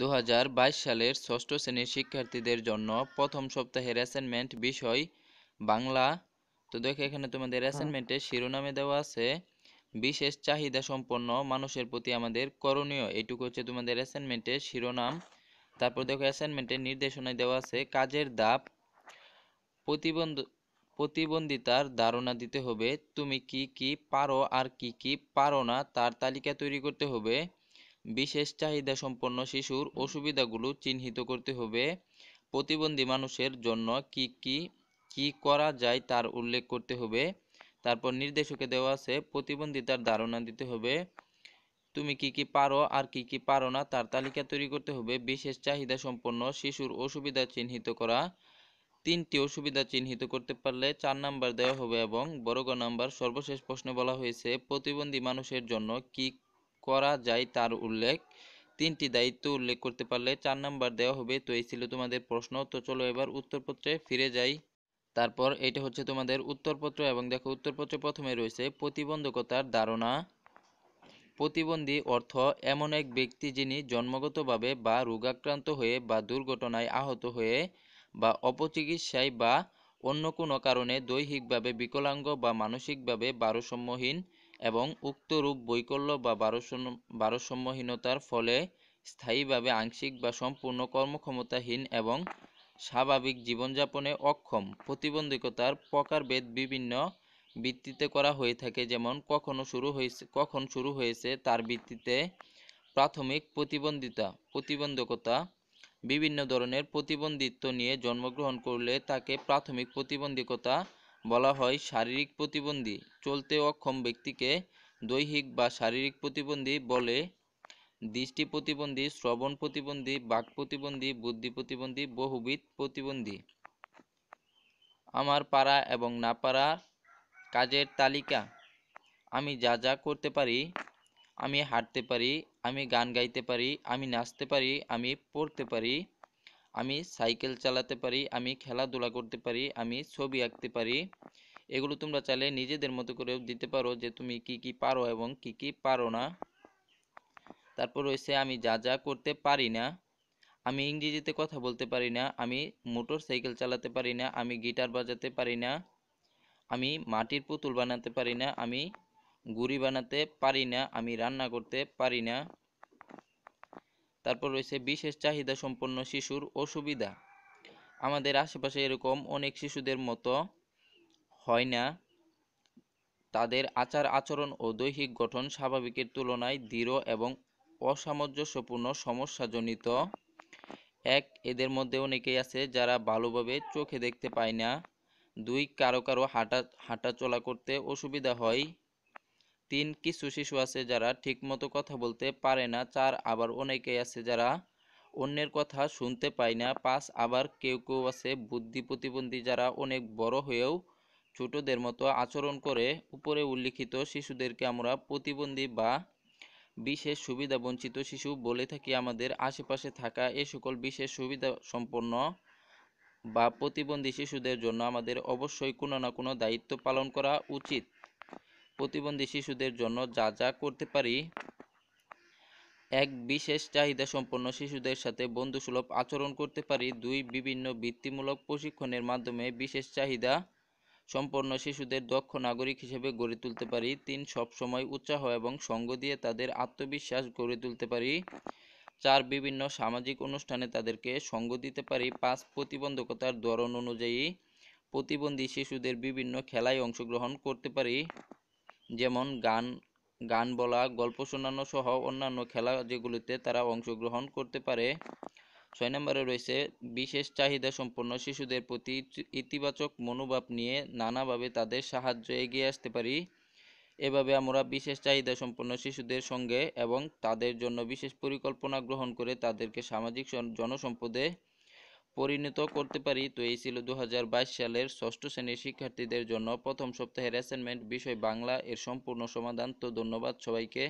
দু সালের ষষ্ঠ শ্রেণীর শিক্ষার্থীদের জন্য প্রথম সপ্তাহের অ্যাসাইনমেন্ট বিষয় বাংলা তো দেখো এখানে তোমাদের অ্যাসাইনমেন্টের শিরোনামে দেওয়া আছে বিশেষ চাহিদা সম্পন্ন মানুষের প্রতি আমাদের করণীয় এটুকু হচ্ছে তোমাদের অ্যাসাইনমেন্টের শিরোনাম তারপর দেখো অ্যাসাইনমেন্টের নির্দেশনায় দেওয়া আছে কাজের দাপ প্রতিবন্ধ প্রতিবন্ধিতার ধারণা দিতে হবে তুমি কি কি পারো আর কি কি পারো না তার তালিকা তৈরি করতে হবে বিশেষ চাহিদা সম্পন্ন শিশুর অসুবিধাগুলো চিহ্নিত করতে হবে প্রতিবন্ধী মানুষের জন্য কি কি কি করা যায় তার উল্লেখ করতে হবে তারপর নির্দেশকে দেওয়া আছে প্রতিবন্ধিতার ধারণা দিতে হবে তুমি কি কি পারো আর কি কি পারো না তার তালিকা তৈরি করতে হবে বিশেষ চাহিদা সম্পন্ন শিশুর অসুবিধা চিহ্নিত করা তিনটি অসুবিধা চিহ্নিত করতে পারলে চার নাম্বার দেওয়া হবে এবং বড় নাম্বার সর্বশেষ প্রশ্নে বলা হয়েছে প্রতিবন্ধী মানুষের জন্য কি করা যায় তার উল্লেখ তিনটি দায়িত্ব উল্লেখ করতে পারলে চার নাম্বার দেওয়া হবে তো এই ছিল তোমাদের প্রশ্ন তো চলো এবার উত্তরপত্রে ফিরে যাই তারপর এটা হচ্ছে তোমাদের উত্তরপত্র এবং দেখো উত্তরপত্রে প্রথমে রয়েছে প্রতিবন্ধকতার ধারণা প্রতিবন্ধী অর্থ এমন এক ব্যক্তি যিনি জন্মগতভাবে বা রোগাক্রান্ত হয়ে বা দুর্ঘটনায় আহত হয়ে বা অপচিকিৎসায় বা অন্য কোনো কারণে দৈহিকভাবে বিকলাঙ্গ বা মানসিকভাবে ভারসাম্যহীন এবং উক্তরূপ বৈকল্য বা ভারসাম্যহীনতার ফলে স্থায়ীভাবে আংশিক বা সম্পূর্ণ কর্মক্ষমতাহীন এবং স্বাভাবিক জীবনযাপনে অক্ষম প্রতিবন্ধকতার প্রকারভেদ বিভিন্ন ভিত্তিতে করা হয়ে থাকে যেমন কখনো শুরু হয়েছে কখন শুরু হয়েছে তার ভিত্তিতে প্রাথমিক প্রতিবন্ধিতা প্রতিবন্ধকতা বিভিন্ন ধরনের প্রতিবন্ধিত্ব নিয়ে জন্মগ্রহণ করলে তাকে প্রাথমিক প্রতিবন্ধকতা বলা হয় শারীরিক প্রতিবন্ধী চলতে অক্ষম ব্যক্তিকে দৈহিক বা শারীরিক প্রতিবন্ধী বলে দৃষ্টি প্রতিবন্ধী শ্রবণ প্রতিবন্ধী বাক প্রতিবন্ধী বুদ্ধি প্রতিবন্ধী বহুবিধ প্রতিবন্ধী আমার পাড়া এবং না পাড়ার কাজের তালিকা আমি যা যা করতে পারি আমি হাঁটতে পারি আমি গান গাইতে পারি আমি নাচতে পারি আমি পড়তে পারি আমি সাইকেল চালাতে পারি আমি খেলাধুলা করতে পারি আমি ছবি আঁকতে পারি এগুলো তোমরা চাইলে নিজেদের মতো করেও দিতে পারো যে তুমি কি কি পারো এবং কি কি পারো না তারপর রয়েছে আমি যা যা করতে পারি না আমি ইংরেজিতে কথা বলতে পারি না আমি মোটর সাইকেল চালাতে পারি না আমি গিটার বাজাতে পারি না আমি মাটির পুতুল বানাতে পারি না আমি গুড়ি বানাতে পারি না আমি রান্না করতে পারি না তারপর রয়েছে বিশেষ চাহিদা সম্পন্ন শিশুর অসুবিধা আমাদের আশেপাশে এরকম অনেক শিশুদের মতো হয় না তাদের আচার আচরণ ও দৈহিক গঠন স্বাভাবিকের তুলনায় দৃঢ় এবং অসামঞ্জস্যপূর্ণ সমস্যাজনিত এক এদের মধ্যে অনেকেই আছে যারা ভালোভাবে চোখে দেখতে পায় না দুই কারো কারো হাঁটা হাঁটাচলা করতে অসুবিধা হয় তিন কিছু শিশু আছে যারা ঠিকমতো কথা বলতে পারে না চার আবার অনেকেই আছে যারা অন্যের কথা শুনতে পায় না পাঁচ আবার কেউ কেউ আছে বুদ্ধি প্রতিবন্ধী যারা অনেক বড় হয়েও ছোটদের মতো আচরণ করে উপরে উল্লিখিত শিশুদেরকে আমরা প্রতিবন্ধী বা বিশেষ সুবিধা বঞ্চিত শিশু বলে থাকি আমাদের আশেপাশে থাকা এ সকল বিশেষ সুবিধা সম্পন্ন বা প্রতিবন্ধী শিশুদের জন্য আমাদের অবশ্যই কোনো না কোনো দায়িত্ব পালন করা উচিত প্রতিবন্ধী শিশুদের জন্য যা যা করতে পারি এক বিশেষ চাহিদা সম্পন্ন শিশুদের সাথে বন্ধুসুলভ আচরণ করতে পারি দুই বিভিন্ন বৃত্তিমূলক প্রশিক্ষণের মাধ্যমে বিশেষ চাহিদা সম্পন্ন শিশুদের দক্ষ নাগরিক হিসেবে গড়ে তুলতে পারি তিন সবসময় উৎসাহ এবং সঙ্গ দিয়ে তাদের আত্মবিশ্বাস গড়ে তুলতে পারি চার বিভিন্ন সামাজিক অনুষ্ঠানে তাদেরকে সঙ্গ দিতে পারি পাঁচ প্রতিবন্ধকতার ধরন অনুযায়ী প্রতিবন্ধী শিশুদের বিভিন্ন খেলায় অংশগ্রহণ করতে পারি যেমন গান গান বলা গল্প শোনানো সহ অন্যান্য খেলা যেগুলিতে তারা অংশগ্রহণ করতে পারে ছয় নম্বরে রয়েছে বিশেষ চাহিদা সম্পন্ন শিশুদের প্রতি ইতিবাচক মনোভাব নিয়ে নানাভাবে তাদের সাহায্য এগিয়ে আসতে পারি এভাবে আমরা বিশেষ চাহিদা সম্পন্ন শিশুদের সঙ্গে এবং তাদের জন্য বিশেষ পরিকল্পনা গ্রহণ করে তাদেরকে সামাজিক জনসম্পদে পরিণত করতে পারি তো এই ছিল দু সালের ষষ্ঠ শ্রেণীর শিক্ষার্থীদের জন্য প্রথম সপ্তাহের অ্যাসাইনমেন্ট বিষয় বাংলা এর সম্পূর্ণ সমাধান তো ধন্যবাদ সবাইকে